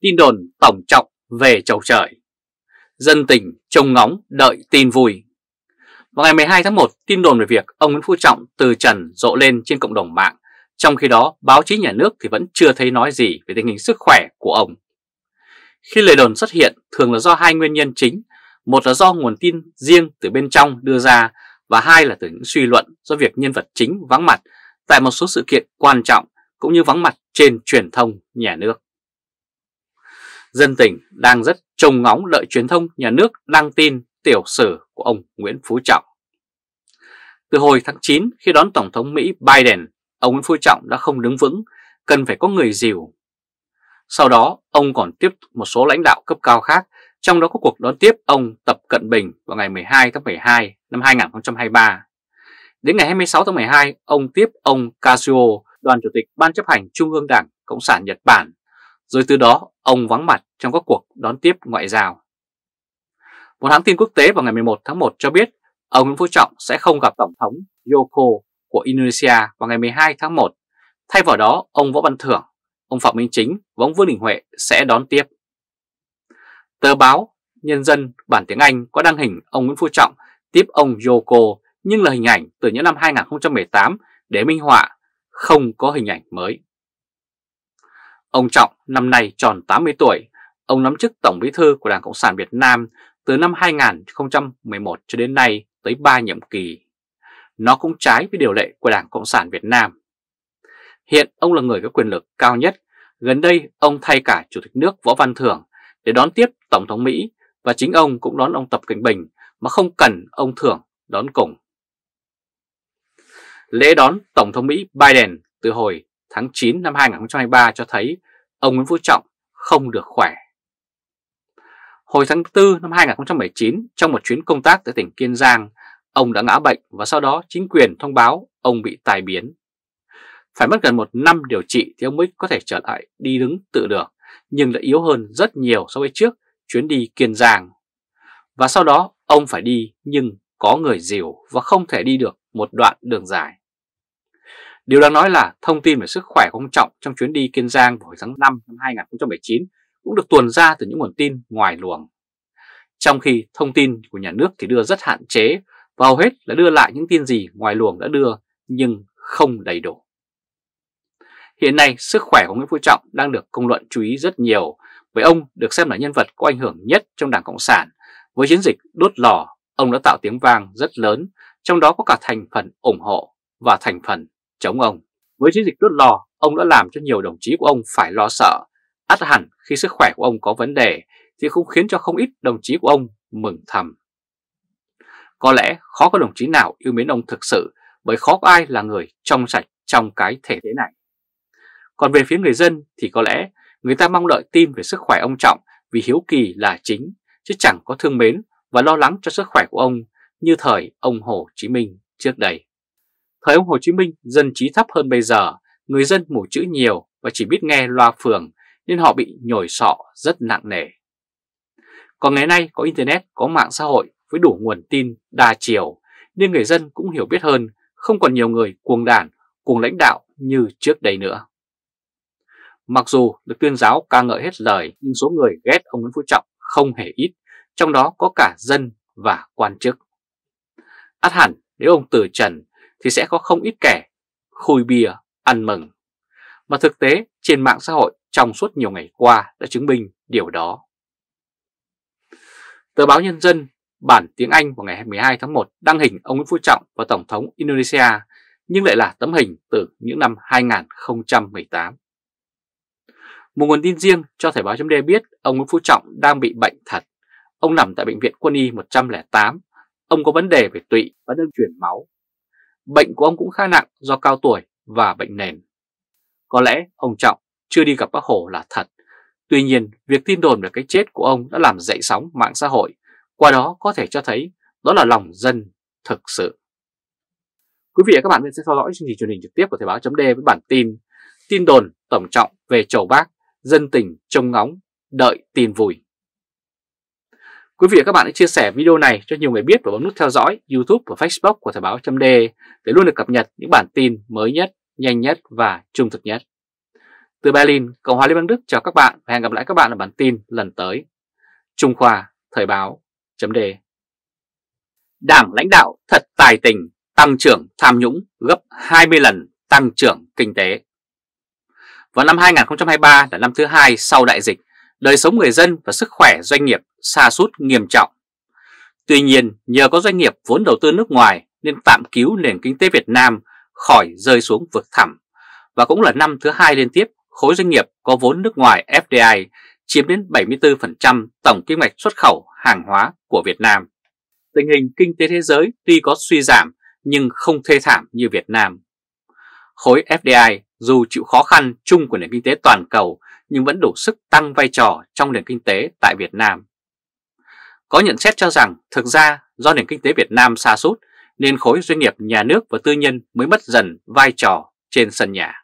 tin đồn tổng trọng về chầu trời. Dân tình trông ngóng đợi tin vui. Vào ngày 12 tháng 1, tin đồn về việc ông Nguyễn Phú Trọng từ trần rộ lên trên cộng đồng mạng, trong khi đó báo chí nhà nước thì vẫn chưa thấy nói gì về tình hình sức khỏe của ông. Khi lời đồn xuất hiện thường là do hai nguyên nhân chính, một là do nguồn tin riêng từ bên trong đưa ra và hai là từ những suy luận do việc nhân vật chính vắng mặt tại một số sự kiện quan trọng cũng như vắng mặt trên truyền thông nhà nước. Dân tình đang rất trông ngóng đợi truyền thông nhà nước đăng tin tiểu sử của ông Nguyễn Phú Trọng. Từ hồi tháng 9 khi đón Tổng thống Mỹ Biden, ông Nguyễn Phú Trọng đã không đứng vững, cần phải có người dìu. Sau đó, ông còn tiếp một số lãnh đạo cấp cao khác, trong đó có cuộc đón tiếp ông Tập Cận Bình vào ngày 12 tháng 12 năm 2023. Đến ngày 26 tháng 12, ông tiếp ông Kazuo, đoàn chủ tịch Ban chấp hành Trung ương Đảng Cộng sản Nhật Bản. Rồi từ đó, ông vắng mặt trong các cuộc đón tiếp ngoại giao. Một hãng tin quốc tế vào ngày 11 tháng 1 cho biết ông Nguyễn Phú Trọng sẽ không gặp Tổng thống Yoko của Indonesia vào ngày 12 tháng 1. Thay vào đó, ông Võ Văn Thưởng, ông Phạm Minh Chính và ông Vương Đình Huệ sẽ đón tiếp. Tờ báo Nhân dân bản tiếng Anh có đăng hình ông Nguyễn Phú Trọng tiếp ông Yoko nhưng là hình ảnh từ những năm 2018 để minh họa không có hình ảnh mới. Ông Trọng năm nay tròn 80 tuổi Ông nắm chức Tổng Bí thư của Đảng Cộng sản Việt Nam từ năm 2011 cho đến nay tới 3 nhiệm kỳ. Nó cũng trái với điều lệ của Đảng Cộng sản Việt Nam. Hiện ông là người có quyền lực cao nhất. Gần đây ông thay cả Chủ tịch nước Võ Văn Thưởng để đón tiếp Tổng thống Mỹ và chính ông cũng đón ông Tập cận Bình mà không cần ông Thưởng đón cùng. Lễ đón Tổng thống Mỹ Biden từ hồi tháng 9 năm 2023 cho thấy ông Nguyễn Phú Trọng không được khỏe. Hồi tháng 4 năm 2019, trong một chuyến công tác tại tỉnh Kiên Giang, ông đã ngã bệnh và sau đó chính quyền thông báo ông bị tai biến. Phải mất gần một năm điều trị thì ông mới có thể trở lại đi đứng tự được, nhưng đã yếu hơn rất nhiều so với trước chuyến đi Kiên Giang. Và sau đó ông phải đi nhưng có người dìu và không thể đi được một đoạn đường dài. Điều đáng nói là thông tin về sức khỏe của ông Trọng trong chuyến đi Kiên Giang vào hồi tháng 5 năm 2019 cũng được tuồn ra từ những nguồn tin ngoài luồng. Trong khi thông tin của nhà nước thì đưa rất hạn chế và hầu hết là đưa lại những tin gì ngoài luồng đã đưa nhưng không đầy đủ. Hiện nay sức khỏe của Nguyễn Phú Trọng đang được công luận chú ý rất nhiều bởi ông được xem là nhân vật có ảnh hưởng nhất trong Đảng Cộng sản. Với chiến dịch đốt lò, ông đã tạo tiếng vang rất lớn, trong đó có cả thành phần ủng hộ và thành phần chống ông. Với chiến dịch đốt lò, ông đã làm cho nhiều đồng chí của ông phải lo sợ ắt hẳn khi sức khỏe của ông có vấn đề thì cũng khiến cho không ít đồng chí của ông mừng thầm. Có lẽ khó có đồng chí nào yêu mến ông thực sự bởi khó có ai là người trong sạch trong cái thể thế này. Còn về phía người dân thì có lẽ người ta mong đợi tin về sức khỏe ông Trọng vì hiếu kỳ là chính, chứ chẳng có thương mến và lo lắng cho sức khỏe của ông như thời ông Hồ Chí Minh trước đây. Thời ông Hồ Chí Minh dân trí thấp hơn bây giờ, người dân mù chữ nhiều và chỉ biết nghe loa phường nên họ bị nhồi sọ rất nặng nề. Còn ngày nay có Internet, có mạng xã hội với đủ nguồn tin đa chiều nên người dân cũng hiểu biết hơn, không còn nhiều người cuồng đàn, cuồng lãnh đạo như trước đây nữa. Mặc dù được tuyên giáo ca ngợi hết lời nhưng số người ghét ông Nguyễn Phú Trọng không hề ít, trong đó có cả dân và quan chức. Át hẳn nếu ông từ trần thì sẽ có không ít kẻ khui bia ăn mừng. Mà thực tế trên mạng xã hội trong suốt nhiều ngày qua đã chứng minh điều đó. Tờ báo Nhân dân bản tiếng Anh vào ngày 12 tháng 1 đăng hình ông Nguyễn Phú Trọng và Tổng thống Indonesia nhưng lại là tấm hình từ những năm 2018. Một nguồn tin riêng cho Thời báo.d biết ông Nguyễn Phú Trọng đang bị bệnh thật. Ông nằm tại Bệnh viện Quân y 108. Ông có vấn đề về tụy và đang chuyển máu. Bệnh của ông cũng khá nặng do cao tuổi và bệnh nền. Có lẽ ông Trọng chưa đi gặp bác Hồ là thật. Tuy nhiên, việc tin đồn về cái chết của ông đã làm dậy sóng mạng xã hội, qua đó có thể cho thấy đó là lòng dân thực sự. Quý vị và các bạn sẽ theo dõi chương trình truyền hình trực tiếp của Thời báo D với bản tin Tin đồn tổng trọng về chầu bác, dân tình trông ngóng, đợi tin vui. Quý vị và các bạn hãy chia sẻ video này cho nhiều người biết và bấm nút theo dõi YouTube và Facebook của Thời báo D để luôn được cập nhật những bản tin mới nhất, nhanh nhất và trung thực nhất. Từ Berlin, Cộng hòa Liên bang Đức chào các bạn và hẹn gặp lại các bạn ở bản tin lần tới. Trung Khoa, Thời báo, chấm đề. Đảng lãnh đạo thật tài tình, tăng trưởng tham nhũng gấp 20 lần tăng trưởng kinh tế. Vào năm 2023 là năm thứ hai sau đại dịch, đời sống người dân và sức khỏe doanh nghiệp xa sút nghiêm trọng. Tuy nhiên, nhờ có doanh nghiệp vốn đầu tư nước ngoài nên tạm cứu nền kinh tế Việt Nam khỏi rơi xuống vực thẳm và cũng là năm thứ hai liên tiếp khối doanh nghiệp có vốn nước ngoài FDI chiếm đến 74% tổng kim ngạch xuất khẩu hàng hóa của Việt Nam. Tình hình kinh tế thế giới tuy có suy giảm nhưng không thê thảm như Việt Nam. Khối FDI dù chịu khó khăn chung của nền kinh tế toàn cầu nhưng vẫn đủ sức tăng vai trò trong nền kinh tế tại Việt Nam. Có nhận xét cho rằng thực ra do nền kinh tế Việt Nam xa sút nên khối doanh nghiệp nhà nước và tư nhân mới mất dần vai trò trên sân nhà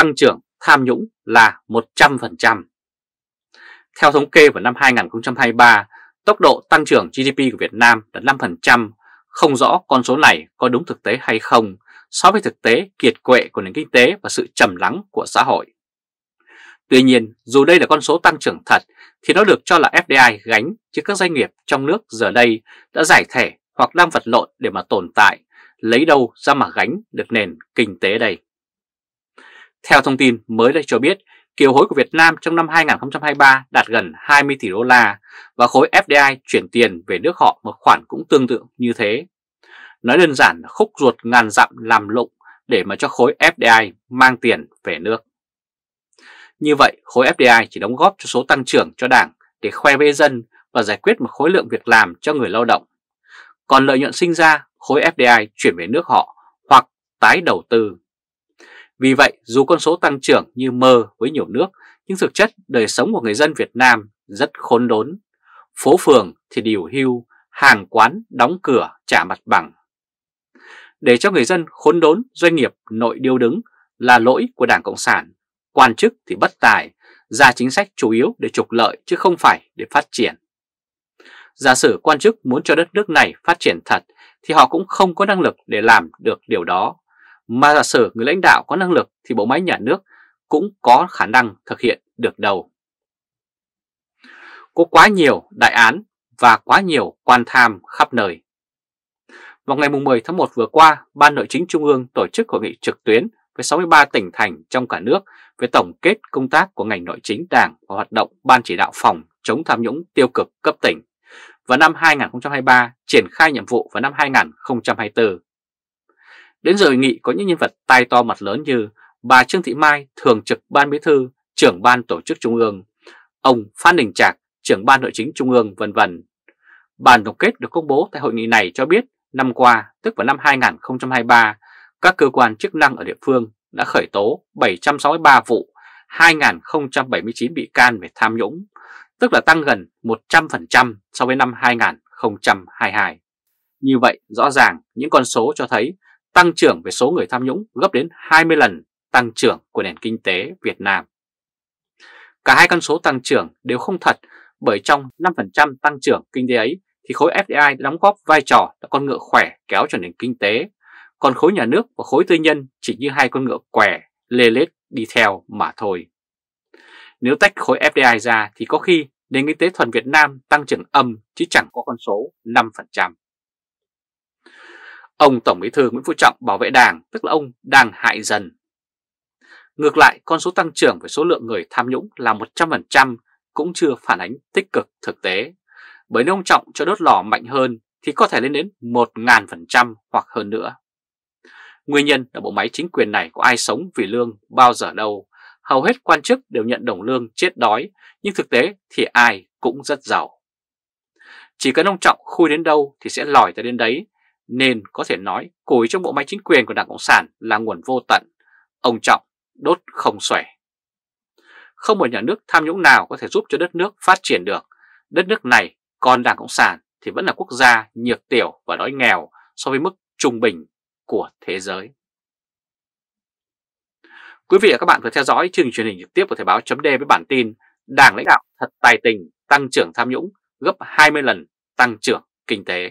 tăng trưởng tham nhũng là 100%. Theo thống kê vào năm 2023, tốc độ tăng trưởng GDP của Việt Nam là 5%, không rõ con số này có đúng thực tế hay không so với thực tế kiệt quệ của nền kinh tế và sự trầm lắng của xã hội. Tuy nhiên, dù đây là con số tăng trưởng thật thì nó được cho là FDI gánh chứ các doanh nghiệp trong nước giờ đây đã giải thể hoặc đang vật lộn để mà tồn tại, lấy đâu ra mà gánh được nền kinh tế đây. Theo thông tin mới đây cho biết, kiều hối của Việt Nam trong năm 2023 đạt gần 20 tỷ đô la và khối FDI chuyển tiền về nước họ một khoản cũng tương tự như thế. Nói đơn giản khúc ruột ngàn dặm làm lụng để mà cho khối FDI mang tiền về nước. Như vậy, khối FDI chỉ đóng góp cho số tăng trưởng cho đảng để khoe với dân và giải quyết một khối lượng việc làm cho người lao động. Còn lợi nhuận sinh ra, khối FDI chuyển về nước họ hoặc tái đầu tư vì vậy, dù con số tăng trưởng như mơ với nhiều nước, nhưng thực chất đời sống của người dân Việt Nam rất khốn đốn. Phố phường thì điều hưu, hàng quán đóng cửa trả mặt bằng. Để cho người dân khốn đốn, doanh nghiệp nội điêu đứng là lỗi của Đảng Cộng sản, quan chức thì bất tài, ra chính sách chủ yếu để trục lợi chứ không phải để phát triển. Giả sử quan chức muốn cho đất nước này phát triển thật thì họ cũng không có năng lực để làm được điều đó mà giả sử người lãnh đạo có năng lực thì bộ máy nhà nước cũng có khả năng thực hiện được đâu. Có quá nhiều đại án và quá nhiều quan tham khắp nơi. Vào ngày 10 tháng 1 vừa qua, Ban Nội chính Trung ương tổ chức hội nghị trực tuyến với 63 tỉnh thành trong cả nước về tổng kết công tác của ngành nội chính đảng và hoạt động Ban chỉ đạo phòng chống tham nhũng tiêu cực cấp tỉnh và năm 2023 triển khai nhiệm vụ vào năm 2024 Đến giờ hội nghị có những nhân vật tai to mặt lớn như bà Trương Thị Mai, thường trực ban bí thư, trưởng ban tổ chức trung ương, ông Phan Đình Trạc, trưởng ban nội chính trung ương vân vân. Bản tổng kết được công bố tại hội nghị này cho biết năm qua, tức vào năm 2023, các cơ quan chức năng ở địa phương đã khởi tố 763 vụ, 2.079 bị can về tham nhũng, tức là tăng gần 100% so với năm 2022. Như vậy, rõ ràng những con số cho thấy tăng trưởng về số người tham nhũng gấp đến 20 lần tăng trưởng của nền kinh tế Việt Nam. Cả hai con số tăng trưởng đều không thật bởi trong 5% tăng trưởng kinh tế ấy thì khối FDI đóng góp vai trò là con ngựa khỏe kéo cho nền kinh tế, còn khối nhà nước và khối tư nhân chỉ như hai con ngựa què lê lết đi theo mà thôi. Nếu tách khối FDI ra thì có khi nền kinh tế thuần Việt Nam tăng trưởng âm chứ chẳng có con số 5%. Ông Tổng Bí thư Nguyễn Phú Trọng bảo vệ Đảng, tức là ông đang hại dần. Ngược lại, con số tăng trưởng về số lượng người tham nhũng là 100% cũng chưa phản ánh tích cực thực tế. Bởi nếu ông Trọng cho đốt lò mạnh hơn thì có thể lên đến 1.000% hoặc hơn nữa. Nguyên nhân là bộ máy chính quyền này có ai sống vì lương bao giờ đâu. Hầu hết quan chức đều nhận đồng lương chết đói, nhưng thực tế thì ai cũng rất giàu. Chỉ cần ông Trọng khui đến đâu thì sẽ lòi tới đến đấy, nên có thể nói củi trong bộ máy chính quyền của Đảng Cộng sản là nguồn vô tận, ông Trọng đốt không xòe. Không một nhà nước tham nhũng nào có thể giúp cho đất nước phát triển được. Đất nước này còn Đảng Cộng sản thì vẫn là quốc gia nhược tiểu và đói nghèo so với mức trung bình của thế giới. Quý vị và các bạn vừa theo dõi chương trình truyền hình trực tiếp của Thời báo chấm với bản tin Đảng lãnh đạo thật tài tình tăng trưởng tham nhũng gấp 20 lần tăng trưởng kinh tế.